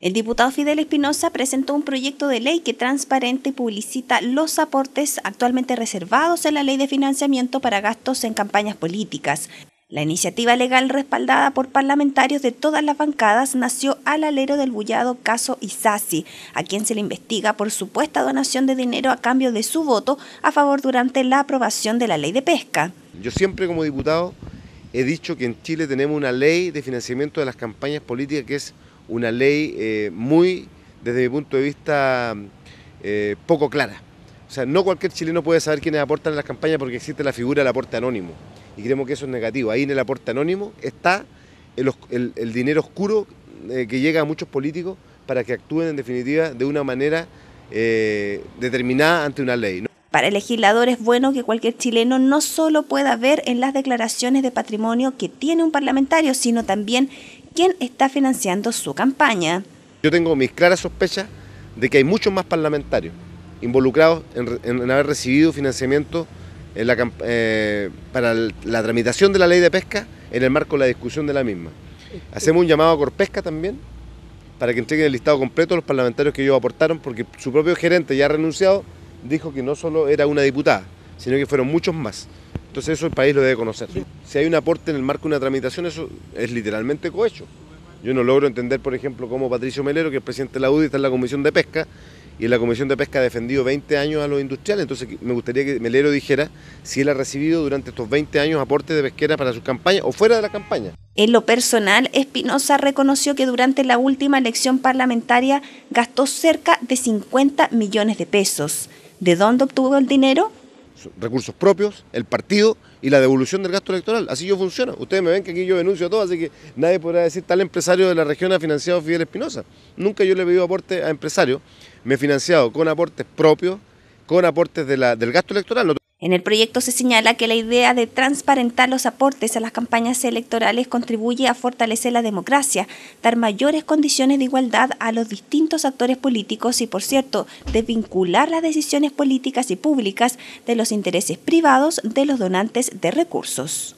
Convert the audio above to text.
El diputado Fidel Espinosa presentó un proyecto de ley que transparente y publicita los aportes actualmente reservados en la ley de financiamiento para gastos en campañas políticas. La iniciativa legal respaldada por parlamentarios de todas las bancadas nació al alero del bullado caso Isasi, a quien se le investiga por supuesta donación de dinero a cambio de su voto a favor durante la aprobación de la ley de pesca. Yo siempre como diputado he dicho que en Chile tenemos una ley de financiamiento de las campañas políticas que es una ley eh, muy, desde mi punto de vista, eh, poco clara. O sea, no cualquier chileno puede saber quiénes aportan a las campañas porque existe la figura del aporte anónimo. Y creemos que eso es negativo. Ahí en el aporte anónimo está el, dinero oscuro eh, que llega a muchos políticos para que actúen en definitiva de una manera determinada ante una ley. Para el legislador es bueno que cualquier chileno no solo pueda ver en las declaraciones de patrimonio que tiene un parlamentario, sino también quién está financiando su campaña. Yo tengo mis claras sospechas de que hay muchos más parlamentarios involucrados en, haber recibido financiamiento eh, para la tramitación de la ley de pesca en el marco de la discusión de la misma. Hacemos un llamado a Corpesca también para que entreguen el listado completo de los parlamentarios que ellos aportaron, porque su propio gerente ya ha renunciado dijo que no solo era una diputada, sino que fueron muchos más. Entonces eso el país lo debe conocer. Si hay un aporte en el marco de una tramitación, eso es literalmente cohecho. Yo no logro entender, por ejemplo, cómo Patricio Melero, que es presidente de la UDI, está en la Comisión de Pesca, y en la Comisión de Pesca ha defendido 20 años a los industriales. Entonces me gustaría que Melero dijera si él ha recibido durante estos 20 años aportes de pesquera para su campaña o fuera de la campaña. En lo personal, Espinosa reconoció que durante la última elección parlamentaria gastó cerca de 50 millones de pesos. ¿De dónde obtuvo el dinero? recursos propios, el partido y la devolución del gasto electoral. Así yo funciona. Ustedes me ven que aquí yo denuncio todo, así que nadie podrá decir tal empresario de la región ha financiado Fidel Espinosa. Nunca yo le he pedido aporte a empresarios, me he financiado con aportes propios, con aportes de la, del gasto electoral. En el proyecto se señala que la idea de transparentar los aportes a las campañas electorales contribuye a fortalecer la democracia, dar mayores condiciones de igualdad a los distintos actores políticos y, por cierto, desvincular las decisiones políticas y públicas de los intereses privados de los donantes de recursos.